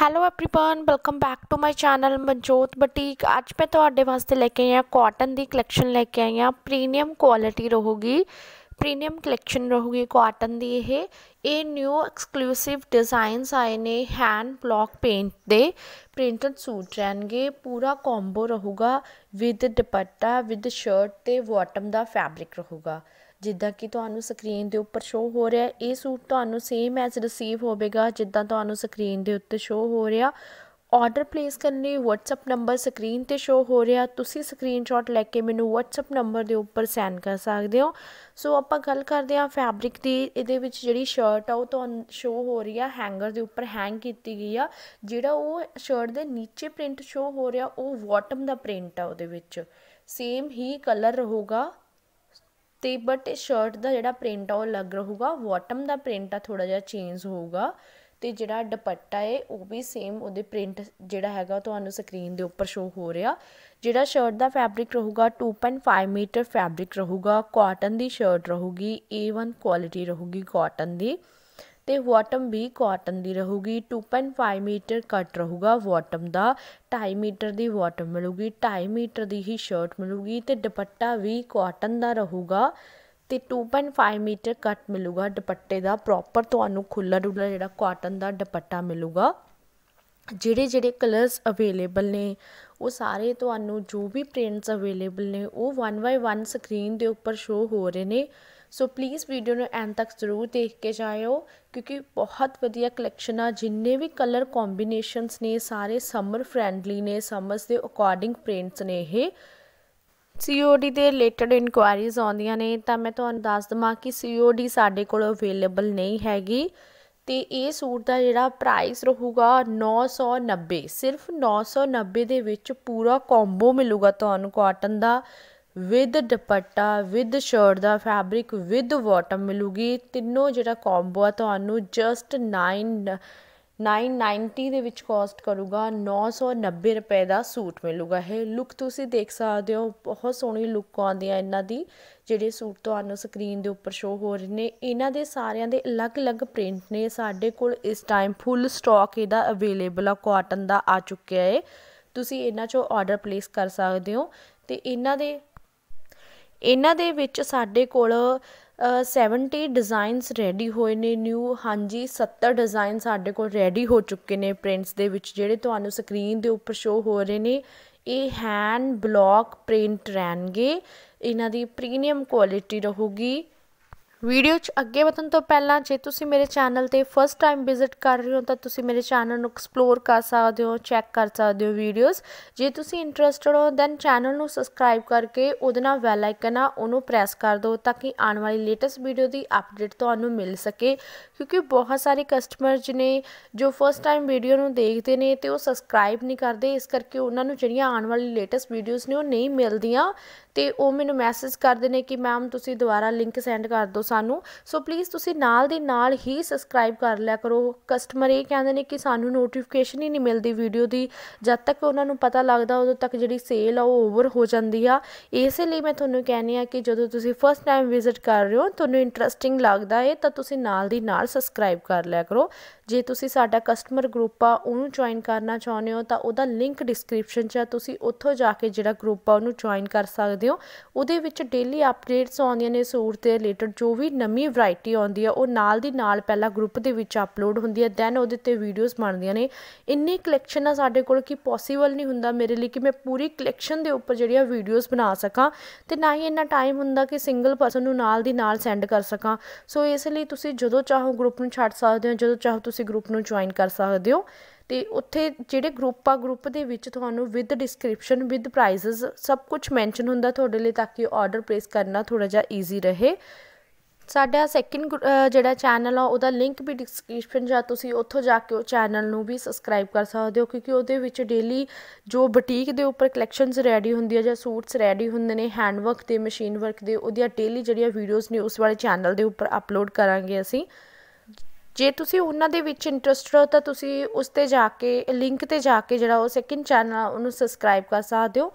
hello everyone welcome back to my channel Manjot boutique ਅੱਜ ਮੈਂ ਤੁਹਾਡੇ ਵਾਸਤੇ ਲੈ ਕੇ ਆਈ ਹਾਂ ਕਾਟਨ ਦੀ ਕਲੈਕਸ਼ਨ ਲੈ ਕੇ ਆਈ ਹਾਂ ਪ੍ਰੀਮੀਅਮ ਕੁਆਲਿਟੀ ਰਹੂਗੀ ਪ੍ਰੀਮੀਅਮ ਕਲੈਕਸ਼ਨ ਰਹੂਗੀ ਕਾਟਨ ਦੀ ਇਹ ਇਹ ਨਿਊ ਐਕਸਕਲੂਸਿਵ ਡਿਜ਼ਾਈਨਸ ਆਏ ਨੇ ਹੈਂਡ ਬਲੌਕ ਪੇਂਟ ਦੇ ਪ੍ਰਿੰਟਡ ਸੂਟ ਰਹਿਣਗੇ ਪੂਰਾ ਕੰਬੋ ਰਹੂਗਾ ਵਿਦ ਦੁਪੱਟਾ ਵਿਦ ਸ਼ਰਟ ਤੇ ਬਾਟਮ ਦਾ ਫੈਬਰਿਕ ਰਹੂਗਾ ਜਿੱਦਾਂ ਕਿ ਤੁਹਾਨੂੰ ਸਕਰੀਨ ਦੇ ਉੱਪਰ ਸ਼ੋ ਹੋ ਰਿਹਾ ਇਹ ਸੂਟ ਤੁਹਾਨੂੰ ਸੇਮ ਐਸ ਰਿਸੀਵ ਹੋਵੇਗਾ ਜਿੱਦਾਂ ਤੁਹਾਨੂੰ ਸਕਰੀਨ ਦੇ ਉੱਤੇ ਸ਼ੋ ਹੋ ਰਿਹਾ ਆਰਡਰ ਪਲੇਸ ਕਰਨ ਲਈ WhatsApp ਨੰਬਰ ਸਕਰੀਨ ਤੇ ਸ਼ੋ ਹੋ ਰਿਹਾ ਤੁਸੀਂ ਸਕਰੀਨਸ਼ਾਟ ਲੈ ਕੇ ਮੈਨੂੰ WhatsApp ਨੰਬਰ ਦੇ ਉੱਪਰ ਸੈਂਡ ਕਰ ਸਕਦੇ ਹੋ ਸੋ ਆਪਾਂ ਗੱਲ ਕਰਦੇ ਹਾਂ ਫੈਬਰਿਕ ਦੀ ਇਹਦੇ ਵਿੱਚ ਜਿਹੜੀ ਸ਼ਰਟ ਆ ਉਹ ਤੁਹਾਨੂੰ ਸ਼ੋ ਹੋ ਰਹੀ ਆ ਹੈਂਗਰ ਦੇ ਉੱਪਰ ਹੈਂਗ ਕੀਤੀ ਗਈ ਆ ਜਿਹੜਾ ਉਹ ਸ਼ਰਟ ਦੇ ਨੀਚੇ ਪ੍ਰਿੰਟ ਸ਼ੋ ਹੋ ਰਿਹਾ ਉਹ ਬਾਟਮ ਦਾ ਪ੍ਰਿੰਟ ਆ ਉਹਦੇ ਵਿੱਚ ਸੇਮ ਹੀ ਕਲਰ ਰਹੂਗਾ ਤੇ ਬਟ ਸ਼ਰਟ ਦਾ ਜਿਹੜਾ ਪ੍ਰਿੰਟ ਆ ਉਹ ਲੱਗ ਰਹੂਗਾ ਬਾਟਮ ਦਾ ਪ੍ਰਿੰਟ ਆ ਥੋੜਾ ਜਿਹਾ ਚੇਂਜ ਹੋਊਗਾ ਤੇ ਜਿਹੜਾ ਦੁਪੱਟਾ ਏ ਉਹ ਵੀ ਸੇਮ ਉਹਦੇ ਪ੍ਰਿੰਟ ਜਿਹੜਾ ਹੈਗਾ ਤੁਹਾਨੂੰ ਸਕਰੀਨ ਦੇ ਉੱਪਰ ਸ਼ੋ ਹੋ ਰਿਹਾ ਜਿਹੜਾ ਸ਼ਰਟ ਦਾ ਫੈਬਰਿਕ ਰਹੂਗਾ 2.5 ਮੀਟਰ ਫੈਬਰਿਕ ਰਹੂਗਾ ਕਾਟਨ ਦੀ ਸ਼ਰਟ ਰਹੂਗੀ A1 ਕੁਆਲਿਟੀ ਰਹੂਗੀ ਕਾਟਨ ਦੀ ਤੇ ਬਾਟਮ ਵੀ ਕਾਟਨ ਦੀ ਰਹੂਗੀ 2.5 ਮੀਟਰ ਕੱਟ ਰਹੂਗਾ ਬਾਟਮ ਦਾ 2.5 ਮੀਟਰ ਦੀ ਬਾਟਮ ਮਿਲੂਗੀ 2.5 ਮੀਟਰ ਦੀ ਹੀ ਸ਼ਰਟ ਮਿਲੂਗੀ ਤੇ ਦੁਪੱਟਾ ਵੀ ਕਾਟਨ ਦਾ ਰਹੂਗਾ ਤੇ 2.5 ਮੀਟਰ ਕੱਟ ਮਿਲੂਗਾ ਦੁਪੱਟੇ ਦਾ ਪ੍ਰੋਪਰ ਤੁਹਾਨੂੰ ਖੁੱਲਾ ਡੁੱਲਾ ਜਿਹੜਾ ਕਾਟਨ ਦਾ ਦੁਪੱਟਾ ਮਿਲੂਗਾ ਜਿਹੜੇ ਜਿਹੜੇ ਕਲਰਸ ਅਵੇਲੇਬਲ ਨੇ ਉਹ ਸਾਰੇ ਤੁਹਾਨੂੰ ਜੋ ਵੀ ਪ੍ਰਿੰਟਸ ਅਵੇਲੇਬਲ ਨੇ ਉਹ 1 1 ਸਕਰੀਨ ਦੇ ਉੱਪਰ ਸ਼ੋ ਹੋ ਰਹੇ ਨੇ ਸੋ ਪਲੀਜ਼ ਵੀਡੀਓ ਨੂੰ ਐਂਡ ਤੱਕ ਜ਼ਰੂਰ ਦੇਖ ਕੇ ਜਾਇਓ ਕਿਉਂਕਿ ਬਹੁਤ ਵਧੀਆ ਕਲੈਕਸ਼ਨ ਆ ਜਿੰਨੇ ਵੀ ਕਲਰ ਕੰਬੀਨੇਸ਼ਨਸ ਨੇ ਸਾਰੇ ਸਮਰ ਫ੍ਰੈਂਡਲੀ ਨੇ ਸਮਰਸ ਦੇ ਅਕੋਰਡਿੰਗ ਪ੍ਰਿੰਟਸ ਨੇ ਇਹ ਸੀਓਡੀ ਦੇ ਰਿਲੇਟਡ ਇਨਕੁਆਇਰੀਜ਼ ਆਉਂਦੀਆਂ ਨੇ ਤਾਂ ਮੈਂ ਤੁਹਾਨੂੰ ਦੱਸ ਦਵਾਂ ਕਿ ਸੀਓਡੀ ਸਾਡੇ ਕੋਲ ਅਵੇਲੇਬਲ ਨਹੀਂ ਹੈਗੀ ਤੇ ਇਹ ਸੂਟ ਦਾ ਜਿਹੜਾ ਪ੍ਰਾਈਸ ਰਹੂਗਾ 990 ਸਿਰਫ 990 ਦੇ ਵਿੱਚ ਪੂਰਾ ਕੰਬੋ ਮਿਲੂਗਾ ਤੁਹਾਨੂੰ ਕਾਟਨ ਦਾ ਵਿਦ ਦੁਪੱਟਾ ਵਿਦ ਸ਼ਰਟ ਦਾ ਫੈਬਰਿਕ ਵਿਦ ਬਾਟਮ ਮਿਲੂਗੀ ਤਿੰਨੋਂ ਜਿਹੜਾ ਕੰਬੋ ਆ ਤੁਹਾਨੂੰ ਜਸਟ 9 990 ਦੇ ਵਿੱਚ ਕਾਸਟ ਕਰੂਗਾ 990 ਰੁਪਏ ਦਾ ਸੂਟ ਮਿਲੂਗਾ ਇਹ ਲੁੱਕ ਤੁਸੀਂ ਦੇਖ ਸਕਦੇ ਹੋ ਬਹੁਤ ਸੋਹਣੀ ਲੁੱਕ ਆਉਂਦੀ ਆ ਇਹਨਾਂ ਦੀ ਜਿਹੜੇ ਸੂਟ ਤੁਹਾਨੂੰ ਸਕਰੀਨ ਦੇ ਉੱਪਰ ਸ਼ੋ ਹੋ ਰਹੇ ਨੇ ਇਹਨਾਂ ਦੇ ਸਾਰਿਆਂ ਦੇ ਅਲੱਗ-ਅਲੱਗ ਪ੍ਰਿੰਟ ਨੇ ਸਾਡੇ ਕੋਲ ਇਸ ਟਾਈਮ ਫੁੱਲ ਸਟਾਕ ਇਹਦਾ ਅਵੇਲੇਬਲ ਆ ਕਾਟਨ ਦਾ ਆ ਚੁੱਕਿਆ ਹੈ ਤੁਸੀਂ ਇਹਨਾਂ ਚੋਂ ਆਰਡਰ ਪਲੇਸ ਕਰ ਸਕਦੇ ਹੋ ਤੇ ਇਹਨਾਂ ਦੇ ਇਹਨਾਂ ਦੇ ਵਿੱਚ ਸਾਡੇ ਕੋਲ 70 ਡਿਜ਼ਾਈਨਸ ਰੈਡੀ ਹੋਏ ਨੇ ਨਿਊ ਹਾਂਜੀ 70 ਡਿਜ਼ਾਈਨ ਸਾਡੇ ਕੋਲ ਰੈਡੀ ਹੋ ਚੁੱਕੇ ਨੇ ਪ੍ਰਿੰਟਸ ਦੇ ਵਿੱਚ ਜਿਹੜੇ ਤੁਹਾਨੂੰ ਸਕਰੀਨ ਦੇ ਉੱਪਰ ਸ਼ੋ ਹੋ ਰਹੇ ਨੇ ਇਹ ਹੈਂਡ ਬਲੌਕ ਪ੍ਰਿੰਟ ਰਹਿਣਗੇ ਇਹਨਾਂ ਦੀ ਪ੍ਰੀਮੀਅਮ ਕੁਆਲਿਟੀ ਰਹੂਗੀ ਵੀਡੀਓ 'ਚ ਅੱਗੇ ਵਧਣ ਤੋਂ ਪਹਿਲਾਂ ਜੇ ਤੁਸੀਂ ਮੇਰੇ ਚੈਨਲ ਤੇ ਫਸਟ ਟਾਈਮ ਵਿਜ਼ਿਟ ਕਰ ਰਹੇ ਹੋ ਤਾਂ ਤੁਸੀਂ ਮੇਰੇ ਚੈਨਲ ਨੂੰ ਐਕਸਪਲੋਰ ਕਰ ਸਕਦੇ ਹੋ ਚੈੱਕ ਕਰ ਸਕਦੇ ਹੋ ਵੀਡੀਓਜ਼ ਜੇ ਤੁਸੀਂ ਇੰਟਰਸਟਿਡ ਹੋ ਦੈਨ ਚੈਨਲ ਨੂੰ ਸਬਸਕ੍ਰਾਈਬ ਕਰਕੇ ਉਹਦੇ ਨਾਲ ਬੈਲ ਆਈਕਨ ਆ ਉਹਨੂੰ ਪ੍ਰੈਸ ਕਰ ਦਿਓ ਤਾਂ ਕਿ ਆਉਣ ਵਾਲੀ ਲੇਟੈਸਟ ਵੀਡੀਓ ਦੀ ਅਪਡੇਟ ਤੁਹਾਨੂੰ ਮਿਲ ਸਕੇ ਕਿਉਂਕਿ ਬਹੁਤ ਸਾਰੇ ਕਸਟਮਰ ਨੇ ਜੋ ਫਸਟ ਟਾਈਮ ਵੀਡੀਓ ਨੂੰ ਦੇਖਦੇ ਨੇ ਤੇ ਉਹ ਸਬਸਕ੍ਰਾਈਬ ਨਹੀਂ ਕਰਦੇ ਇਸ ਕਰਕੇ ਉਹਨਾਂ ਨੂੰ ਜਿਹੜੀਆਂ ਆਉਣ ਵਾਲੀ ਲੇਟੈਸਟ ਵੀਡੀਓਜ਼ ਨੇ ਉਹ ਨਹੀਂ ਮਿਲਦੀਆਂ ਤੇ ਉਹ ਮੈਨੂੰ ਮੈਸੇਜ ਕਰਦੇ ਨੇ ਕਿ ਮੈਮ ਤੁਸੀਂ ਦੁਬਾਰਾ ਲਿੰਕ ਸੈਂਡ ਕਰ ਦਿਓ ਸਾਨੂੰ ਸੋ ਪਲੀਜ਼ ਤੁਸੀਂ ਨਾਲ ਦੇ ਨਾਲ ਹੀ ਸਬਸਕ੍ਰਾਈਬ ਕਰ ਲਿਆ ਕਰੋ ਕਸਟਮਰ ਇਹ ਕਹਿੰਦੇ ਨੇ ਕਿ ਸਾਨੂੰ ਨੋਟੀਫਿਕੇਸ਼ਨ ਹੀ ਨਹੀਂ ਮਿਲਦੀ ਵੀਡੀਓ ਦੀ ਜਦ ਤੱਕ ਉਹਨਾਂ ਨੂੰ ਪਤਾ ਲੱਗਦਾ ਉਦੋਂ ਤੱਕ ਜਿਹੜੀ ਸੇਲ ਆ ਉਹ ਓਵਰ ਹੋ ਜਾਂਦੀ ਆ ਇਸੇ ਲਈ ਮੈਂ ਤੁਹਾਨੂੰ ਕਹਿੰਨੀ ਆ ਕਿ ਜਦੋਂ ਤੁਸੀਂ ਫਸਟ ਟਾਈਮ ਵਿਜ਼ਿਟ ਕਰ ਰਹੇ ਹੋ ਤੁਹਾਨੂੰ ਇੰਟਰਸਟਿੰਗ ਲੱਗਦਾ ਹੈ ਤਾਂ ਤੁਸੀਂ ਨਾਲ ਦੀ ਨਾਲ ਸਬਸਕ੍ਰਾਈਬ ਕਰ ਲਿਆ ਕਰੋ ਜੇ ਤੁਸੀਂ ਸਾਡਾ ਕਸਟਮਰ ਗਰੁੱਪ ਆ ਉਹਨੂੰ ਜੁਆਇਨ ਕਰਨਾ ਚਾਹੁੰਦੇ ਹੋ ਤਾਂ ਉਹਦਾ ਲਿੰਕ ਡਿਸਕ੍ਰਿਪਸ਼ਨ 'ਚ ਆ ਤੁਸੀਂ ਉੱਥੋਂ ਜਾ ਕੇ ਜਿਹੜਾ ਗਰੁੱਪ ਆ ਉਹਨੂੰ ਜੁਆਇਨ ਕਰ ਸਕਦੇ ਹੋ ਉਹਦੇ ਵਿੱਚ ਡੇਲੀ ਅਪਡੇਟਸ ਆਉਂਦੀਆਂ ਨੇ ਸੂਟ ਦੇ ਰਿਲੇਟਡ ਜੋ ਵੀ ਨਵੀਂ ਵੈਰਾਈਟੀ ਆਉਂਦੀ ਆ ਉਹ ਨਾਲ ਦੀ ਨਾਲ ਪਹਿਲਾਂ ਗਰੁੱਪ ਦੇ ਵਿੱਚ ਅਪਲੋਡ ਹੁੰਦੀ ਹੈ ਦੈਨ ਉਹਦੇ ਤੇ ਵੀਡੀਓਜ਼ ਬਣਦੀਆਂ ਨੇ ਇੰਨੀ ਕਲੈਕਸ਼ਨ ਆ ਸਾਡੇ ਕੋਲ ਕਿ ਪੋਸੀਬਲ ਨਹੀਂ ਹੁੰਦਾ ਮੇਰੇ ਲਈ ਕਿ ਮੈਂ ਪੂਰੀ ਕਲੈਕਸ਼ਨ ਦੇ ਉੱਪਰ ਜਿਹੜੀਆਂ ਵੀਡੀਓਜ਼ ਬਣਾ ਸਕਾਂ ਤੇ ਨਾ ਹੀ ਇੰਨਾ ਟਾਈਮ ਹੁੰਦਾ ਕਿ ਸਿੰਗਲ ਪਰਸਨ ਨੂੰ ਨਾਲ ਦੀ ਨਾਲ ਸੈਂਡ ਕਰ ਸਕਾਂ ਸੋ ਇਸ ਲਈ ਤੁਸੀਂ ਜਦੋਂ ਚਾਹੋ ਗਰੁੱਪ ਨੂੰ ਛੱਡ ਸਕਦੇ ਹੋ ਜਦੋਂ ਚਾਹੋ ਤੁਸੀਂ ਤੁਸੀਂ ਗਰੁੱਪ ਨੂੰ ਜੁਆਇਨ ਕਰ ਸਕਦੇ ਹੋ ਤੇ ਉੱਥੇ ਜਿਹੜੇ ਗਰੁੱਪ ਆ ਗਰੁੱਪ ਦੇ ਵਿੱਚ ਤੁਹਾਨੂੰ ਵਿਦ ਡਿਸਕ੍ਰਿਪਸ਼ਨ ਵਿਦ ਪ੍ਰਾਈਸਸ ਸਭ ਕੁਝ ਮੈਂਸ਼ਨ ਹੁੰਦਾ ਤੁਹਾਡੇ ਲਈ ਤਾਂ ਕਿ ਆਰਡਰ ਪਲੇਸ ਕਰਨਾ ਥੋੜਾ ਜਿਹਾ ਈਜ਼ੀ ਰਹੇ ਸਾਡਾ ਸੈਕਿੰਡ ਜਿਹੜਾ ਚੈਨਲ ਆ ਉਹਦਾ ਲਿੰਕ ਵੀ ਡਿਸਕ੍ਰਿਪਸ਼ਨ ਜਾਂ ਤੁਸੀਂ ਉੱਥੋਂ ਜਾ ਕੇ ਉਹ ਚੈਨਲ ਨੂੰ ਵੀ ਸਬਸਕ੍ਰਾਈਬ ਕਰ ਸਕਦੇ ਹੋ ਕਿਉਂਕਿ ਉਹਦੇ ਵਿੱਚ ਡੇਲੀ ਜੋ ਬੁਟੀਕ ਦੇ ਉੱਪਰ ਕਲੈਕਸ਼ਨਸ ਰੈਡੀ ਹੁੰਦੀ ਜਾਂ ਸੂਟਸ ਰੈਡੀ ਹੁੰਦੇ ਨੇ ਹੈਂਡਵਰਕ ਤੇ ਮਸ਼ੀਨ ਵਰਕ ਦੇ ਉਹਦੀਆਂ ਡੇਲੀ ਜਿਹੜੀਆਂ ਵੀਡੀਓਜ਼ ਨੇ ਉਸ ਵਾਲੇ ਚੈਨਲ ਦੇ ਉੱਪਰ ਅਪਲੋਡ ਕਰਾਂਗੇ ਅਸੀਂ ਜੇ ਤੁਸੀਂ ਉਹਨਾਂ ਦੇ ਵਿੱਚ ਇੰਟਰਸਟਡ ਹੋ ਤਾਂ ਤੁਸੀਂ ਉਸ 'ਤੇ ਜਾ ਕੇ ਲਿੰਕ 'ਤੇ ਜਾ ਕੇ ਜਿਹੜਾ ਉਹ ਸੈਕਿੰਡ ਚੈਨਲ ਉਹਨੂੰ ਸਬਸਕ੍ਰਾਈਬ ਕਰ ਸਕਦੇ ਹੋ